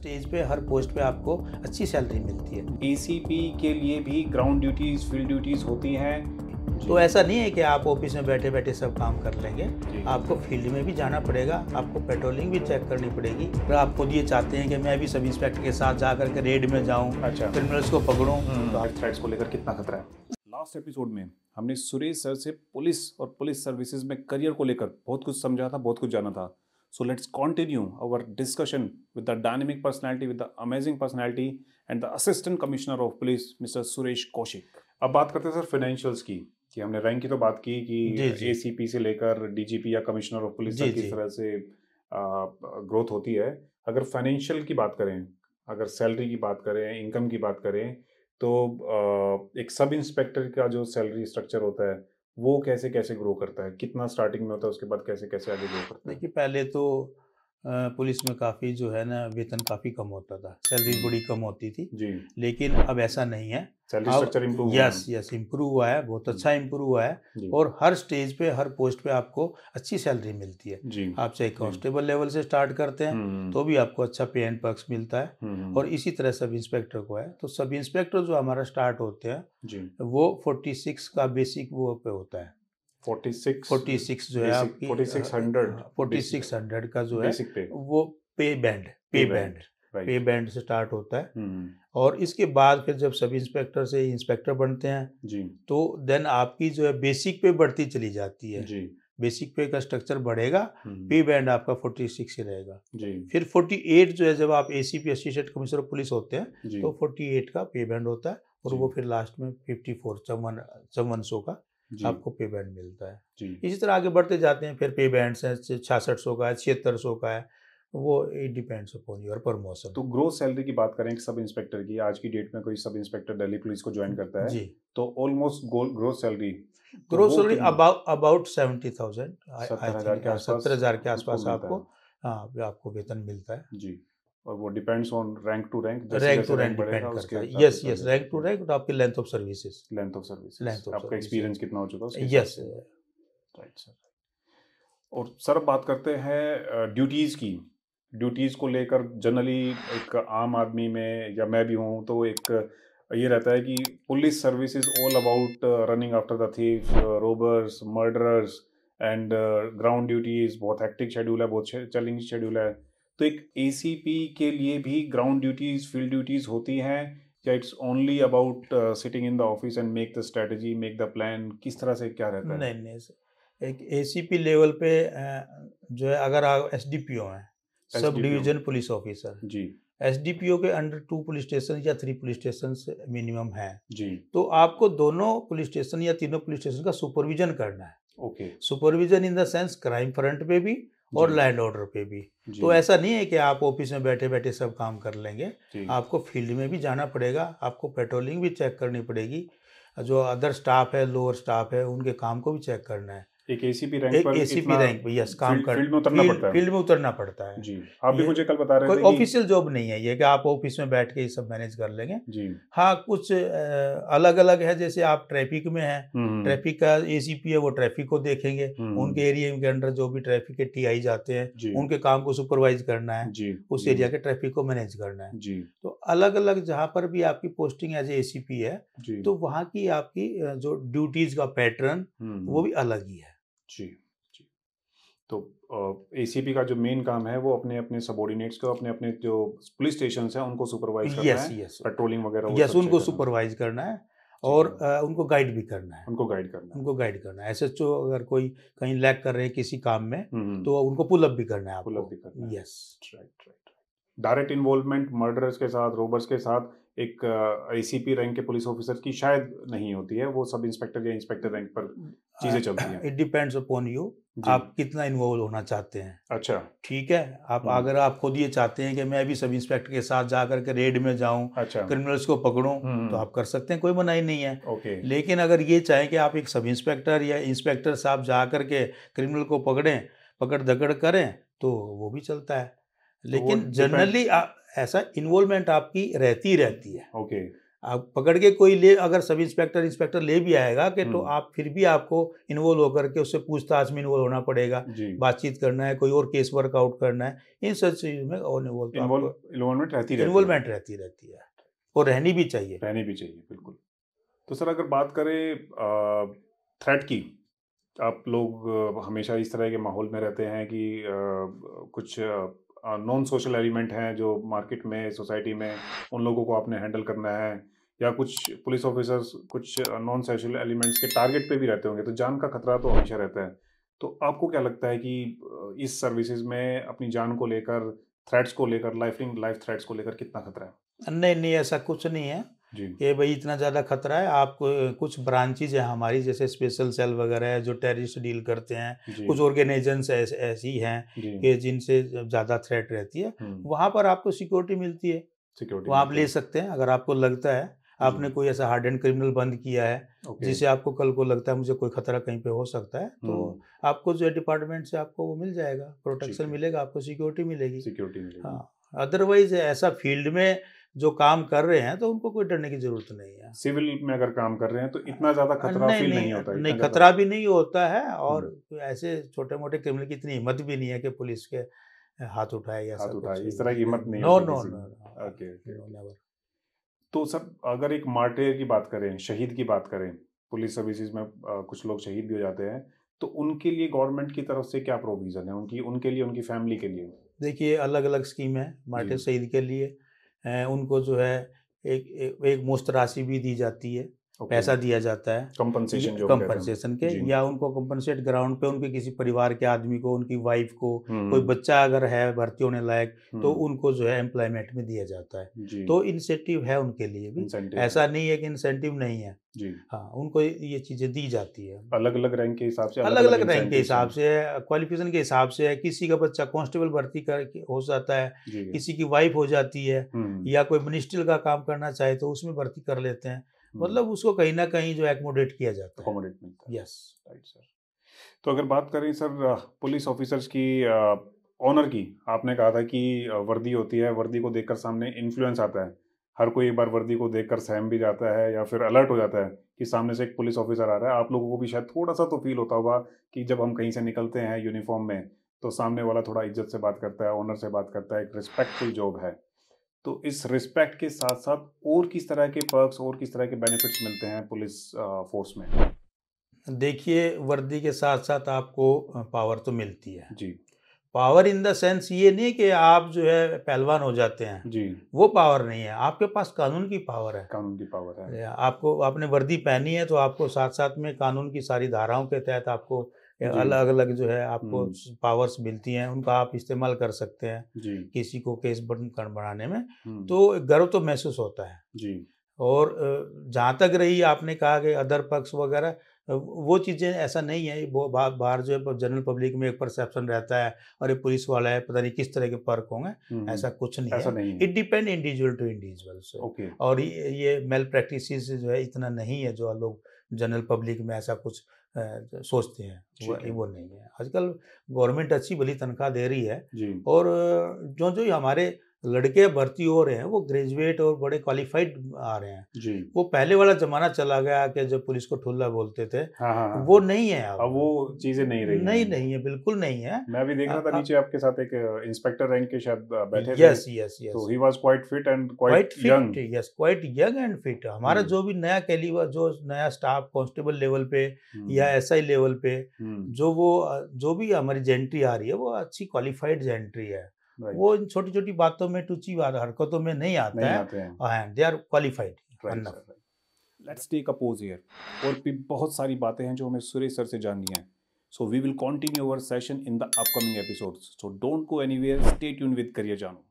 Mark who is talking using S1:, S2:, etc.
S1: Stage पे हर post पे आपको अच्छी सैलरी मिलती है एसीपी के लिए भी ग्राउंड ड्यूटीज फील्ड ड्यूटीज होती हैं तो ऐसा नहीं है कि आप ऑफिस में बैठे बैठे सब काम कर लेंगे आपको फील्ड में भी जाना पड़ेगा आपको पेट्रोलिंग भी चेक करनी पड़ेगी अगर आप खुद ये चाहते हैं कि मैं भी सब इंस्पेक्टर के साथ जा करके रेड में जाऊँ अच्छा क्रिमिनल्स को पकड़ूँ हम्म, तो थ्रेड्स को लेकर कितना
S2: खतरा है लास्ट एपिसोड में हमने सुरेश सर से पुलिस और पुलिस सर्विसेज में करियर को लेकर बहुत कुछ समझा था बहुत कुछ जाना था So let's continue our discussion with the dynamic personality, with the amazing personality and the assistant commissioner of police, Mr. Suresh Kaushik. अब बात करते हैं सर फाइनेंशियल्स की कि हमने रैंक की तो बात की कि एसीपी से लेकर डीजीपी या कमिश्नर ऑफ पुलिस तक किस तरह से ग्रोथ होती है अगर फाइनेंशियल की बात करें अगर सैलरी की बात करें इनकम की बात करें तो एक सब इंस्पेक्टर का जो सैलरी स्ट्रक्चर होता है वो कैसे कैसे ग्रो करता है कितना स्टार्टिंग में होता है उसके बाद कैसे कैसे आगे ग्रो करता
S1: है देखिए पहले तो पुलिस में काफ़ी जो है ना वेतन काफ़ी कम होता था सैलरी हम्म। बड़ी कम होती थी जी लेकिन अब ऐसा नहीं है यस यस इम्प्रूव हुआ है बहुत हम्म। अच्छा इम्प्रूव हुआ है और हर स्टेज पे हर पोस्ट पे आपको अच्छी सैलरी मिलती है आप चाहे कांस्टेबल लेवल से स्टार्ट करते हैं हम्म। तो भी आपको अच्छा पे एंड पक्स मिलता है और इसी तरह सब इंस्पेक्टर को है तो सब इंस्पेक्टर जो हमारा स्टार्ट होते हैं वो फोर्टी सिक्स का बेसिक वो पे होता है स्टार्ट हाँ, होता है हम्म। और इसके बाद फिर जब सब इंस्पेक्टर से इंस्पेक्टर बनते हैं जी तो देन आपकी जो है बेसिक पे बढ़ती चली जाती है जी बेसिक पे का स्ट्रक्चर बढ़ेगा पे हम्म। बैंड आपका 46 ही रहेगा जी फिर 48 जो है जब आप A C P assistant commissioner police होते हैं तो 48 का पे बैंड होता है और वो फिर लास्ट में 54 चौवन चौवन सौ का आपको पे बैंड मिलता है इसी तरह आगे बढ़ते जाते हैं फिर पे बैंड हैं छियासठ सौ का है छिहत्तर सौ का है वो it depends upon your promotion तो
S2: ग्रोथ सैलरी की बात करें सब इंस्पेक्टर की आज की डेट में कोई सब इंस्पेक्टर दिल्ली पुलिस को ज्वाइन करता है जी तो almost growth salary growth salary
S1: about seventy thousand सत्तर हजार के हाँ, आसपास आपको हाँ आपको वेतन मिलता
S2: है जी और वो depends on rank to rank rank to rank depend करता है yes yes
S1: rank to rank और आपकी length of services
S2: length of services length of आपका एक्सपीरियंस कितना हो चुका है यस राइट सर और सर बात करते हैं ड्यूटीज़ की ड्यूटीज़ को लेकर जनरली एक आम आदमी में या मैं भी हूं तो एक ये रहता है कि police service is all about running after the thief robbers murderers and ground duties बहुत हेक्टिक शेड्यूल है बहुत चैलेंजिंग शेड्यूल है तो एक ए के लिए भी ग्राउंड ड्यूटीज फील्ड ड्यूटीज होती हैं या it's only about sitting in the office and make the strategy make the plan किस तरह से क्या रहता है नहीं
S1: नहीं एक ए लेवल पे जो है अगर आप एस हैं सब डिवीजन पुलिस ऑफिसर जी एस के अंडर टू पुलिस स्टेशन या थ्री पुलिस स्टेशन मिनिमम है जी तो आपको दोनों पुलिस स्टेशन या तीनों पुलिस स्टेशन का सुपरविजन करना है okay supervision in the sense crime front पे भी और लैंड ऑर्डर पे भी तो ऐसा नहीं है कि आप ऑफिस में बैठे बैठे सब काम कर लेंगे आपको फील्ड में भी जाना पड़ेगा आपको पेट्रोलिंग भी चेक करनी पड़ेगी जो अदर स्टाफ है लोअर स्टाफ है उनके काम को भी चेक करना है
S2: एक एसीपी रैंक एक पर एसीपी रैंक पर यस काम कर फील्ड में उतरना पड़ता है फील्ड
S1: में उतरना पड़ता है
S2: जी आप भी मुझे कल बता रहे कोई ऑफिशियल
S1: जॉब नहीं है ये कि आप ऑफिस में बैठ के ये सब मैनेज कर लेंगे जी हाँ कुछ अलग अलग है जैसे आप ट्रैफिक में है ट्रैफिक हम्म, हम्म। का एसीपी है वो ट्रैफिक को देखेंगे हम्म, उनके एरिया के अंडर जो भी ट्रैफिक के टी जाते हैं उनके काम को सुपरवाइज करना है उस एरिया के ट्रैफिक को मैनेज करना है जी तो अलग अलग जहाँ पर भी आपकी पोस्टिंग एज ए है तो वहाँ की
S2: आपकी जो ड्यूटीज का पैटर्न वो भी अलग ही है जी जी तो ए एसीपी का जो मेन काम है वो अपने अपने सबोर्डिनेट्स को अपने अपने जो पुलिस स्टेशन है उनको सुपरवाइज करना yes, है yes, पेट्रोलिंग वगैरह यस उनको
S1: सुपरवाइज करना है और आ, उनको गाइड भी करना है उनको गाइड करना है उनको गाइड करना है एस अगर कोई कहीं लैक कर रहे हैं किसी काम में तो उनको पुल अप भी
S2: करना है पुल अप भी करना yes right right direct involvement murderers के साथ रोबर्स के साथ एक आईसीपी रैंक के पुलिस ऑफिसर की शायद नहीं होती है वो सब इंस्पेक्टर या इंस्पेक्टर रैंक पर चीजें चलती हैं
S1: इट डिपेंड्स अपॉन यू आप कितना इन्वॉल्व होना चाहते हैं अच्छा ठीक है आप हम्म। अगर आप खुद ये चाहते हैं कि मैं भी सब इंस्पेक्टर के साथ जाकर के रेड में जाऊं अच्छा क्रिमिनल्स को पकड़ूं हम्म, हम्म। तो आप कर सकते हैं कोई मनाही नहीं है ओके लेकिन अगर ये चाहे कि आप एक सब इंस्पेक्टर या इंस्पेक्टर साहब जा करके क्रिमिनल को पकड़ें पकड़ धकड़ करें तो वो भी चलता है तो लेकिन जनरली ऐसा इन्वॉल्वमेंट आपकी रहती रहती है ओके आप पकड़ के कोई ले अगर सब इंस्पेक्टर इंस्पेक्टर ले भी आएगा कि तो हम्म। आप फिर भी आपको इन्वॉल्व होकर के उससे पूछताछ में इन्वॉल्व होना पड़ेगा बातचीत करना है कोई और केस वर्कआउट करना है इन सब चीज़ों में और इन्वॉल्वमेंट तो रहती इन्वॉल्वमेंट रहती रहती है और रहनी भी चाहिए रहनी भी चाहिए बिल्कुल
S2: तो सर अगर बात करें थ्रेट की आप लोग हमेशा इस तरह के माहौल में रहते हैं कि कुछ नॉन सोशल एलिमेंट हैं जो मार्केट में सोसाइटी में उन लोगों को आपने हैंडल करना है या कुछ पुलिस ऑफिसर्स कुछ नॉन सोशल एलिमेंट्स के टारगेट पे भी रहते होंगे तो जान का खतरा तो हमेशा रहता है तो आपको क्या लगता है कि इस सर्विसेज में अपनी जान को लेकर थ्रेट्स को लेकर लाइफ लाइफ थ्रेट्स को लेकर कितना खतरा
S1: है नहीं नहीं ऐसा कुछ नहीं है
S2: कि भाई इतना ज़्यादा खतरा है आपको
S1: कुछ ब्रांचेज है हमारी जैसे स्पेशल सेल वगैरह है जो टेररिस्ट डील करते हैं कुछ ऑर्गेनाइजेशन ऐस, ऐसी हैं कि जिनसे ज़्यादा थ्रेट रहती है वहाँ पर आपको सिक्योरिटी मिलती है सिक्योरिटी वहाँ आप ले सकते हैं अगर आपको लगता है आपने कोई ऐसा हार्ड एंड क्रिमिनल बंद किया है जिसे आपको कल को लगता है मुझे कोई खतरा कहीं पे हो सकता है तो आपको जो डिपार्टमेंट से आपको वो मिल जाएगा प्रोटेक्शन मिलेगा आपको सिक्योरिटी मिलेगी सिक्योरिटी मिलेगी हाँ अदरवाइज ऐसा फील्ड में जो काम कर रहे हैं तो उनको कोई डरने की जरूरत नहीं है सिविल में अगर काम कर रहे
S2: हैं तो इतना ज्यादा खतरा नहीं, नहीं, नहीं होता नहीं खतरा
S1: भी नहीं होता है और हम्म। ऐसे छोटे मोटे क्रिमिनल की इतनी हिम्मत भी नहीं है कि पुलिस के हाथ उठाए या हाथ उठाए इस तरह की हिम्मत नहीं नो नो नो
S2: हाँ, तो सर अगर एक मार्टेर की बात करें शहीद की बात करें पुलिस सर्विसेज में कुछ लोग शहीद भी हो जाते हैं तो उनके लिए गवर्नमेंट की तरफ से क्या प्रोविज़न है उनकी उनके लिए उनकी फैमिली के लिए
S1: देखिए अलग अलग स्कीम है मार्टे शहीद के लिए उनको जो है एक एक, एक राशि भी दी जाती है okay. पैसा दिया जाता है कंपनसेशन जो कंपनसेशन के या उनको कंपनसेट ग्राउंड पे उनके किसी परिवार के आदमी को उनकी वाइफ को हम्म। कोई बच्चा अगर है भर्ती होने लायक तो हम्म। उनको जो है एम्प्लॉयमेंट में दिया जाता
S2: है तो
S1: इंसेंटिव है उनके लिए भी ऐसा नहीं है कि इंसेंटिव नहीं है हाँ उनको ये चीज़ें दी जाती
S2: है अलग अलग रैंक के हिसाब से अलग अलग रैंक के हिसाब
S1: से है क्वालिफिकेशन के हिसाब से है किसी का बच्चा कॉन्स्टेबल भर्ती कर हो जाता है किसी की वाइफ हो जाती है हम्म। या कोई मिनिस्ट्रियल का काम करना चाहे तो उसमें भर्ती कर लेते हैं हम्म। मतलब उसको कहीं ना कहीं जो एकोमोडेट किया
S2: जाता है मिलता है यस राइट सर तो अगर बात करें सर पुलिस ऑफिसर्स की ऑनर की आपने कहा था कि वर्दी होती है वर्दी को देखकर सामने इन्फ्लुएंस आता है हर कोई एक बार वर्दी को देखकर सहम भी जाता है या फिर अलर्ट हो जाता है कि सामने से एक पुलिस ऑफिसर आ रहा है आप लोगों को भी शायद थोड़ा सा तो फील होता होगा कि जब हम कहीं से निकलते हैं यूनिफॉर्म में तो सामने वाला थोड़ा इज्जत से बात करता है ऑनर से बात करता है एक रिस्पेक्टफुल जॉब है तो इस रिस्पेक्ट के साथ साथ और किस तरह के पर्क्स और किस तरह के बेनिफिट्स मिलते हैं पुलिस फोर्स में
S1: देखिए वर्दी के साथ साथ आपको पावर तो मिलती है जी पावर इन द सेंस ये नहीं कि आप जो है पहलवान हो जाते हैं जी वो पावर नहीं है आपके पास कानून की पावर है कानून की पावर है आपको आपने वर्दी पहनी है तो आपको साथ साथ में कानून की सारी धाराओं के तहत आपको अलग अलग जो है आपको पावर्स मिलती हैं उनका आप इस्तेमाल कर सकते हैं किसी को केस बनाने में तो गर्व तो महसूस होता है जी और जहाँ तक रही आपने कहा कि अदर पक्ष वगैरह वो चीज़ें ऐसा नहीं है वो बाहर जो है जनरल पब्लिक में एक परसेप्शन रहता है अरे पुलिस वाला है पता नहीं किस तरह के पर्क होंगे ऐसा कुछ नहीं ऐसा है, नहीं it depend individual to individual और ये मेल प्रैक्टिस जो है इतना नहीं है जो लोग जनरल पब्लिक में ऐसा कुछ सोचते हैं वो, वो नहीं है आजकल गवर्नमेंट अच्छी भली तनख्वाह दे रही है और जो जो हमारे लड़के भर्ती हो रहे हैं वो ग्रेजुएट और बड़े क्वालिफाइड आ रहे हैं जी वो पहले वाला जमाना चला गया कि जब पुलिस को ठुल्ला बोलते थे हाँ, हाँ, हाँ। वो नहीं है अब वो चीजें नहीं रही नहीं
S2: नहीं है बिल्कुल नहीं है मैं भी देख रहा था नीचे आपके साथ एक इंस्पेक्टर रैंक के शायद बैठे yes yes yes he was quite fit and quite young
S1: yes quite young and fit हमारा हम्म। जो भी नया कैलिवर जो नया स्टाफ कांस्टेबल लेवल पे या एसआई हम्म। लेवल पे हम्म। जो वो जो भी हमारी जेंट्री आ रही है वो अच्छी क्वालिफाइड जेंट्री है वो इन छोटी छोटी बातों में टूची हरकतों में नहीं आता नहीं है they are qualified
S2: let's take a pause here और भी बहुत सारी बातें हैं जो हमें सुरेश सर से जाननी है so we will continue our session in the upcoming episodes so don't go anywhere stay tune with career जानो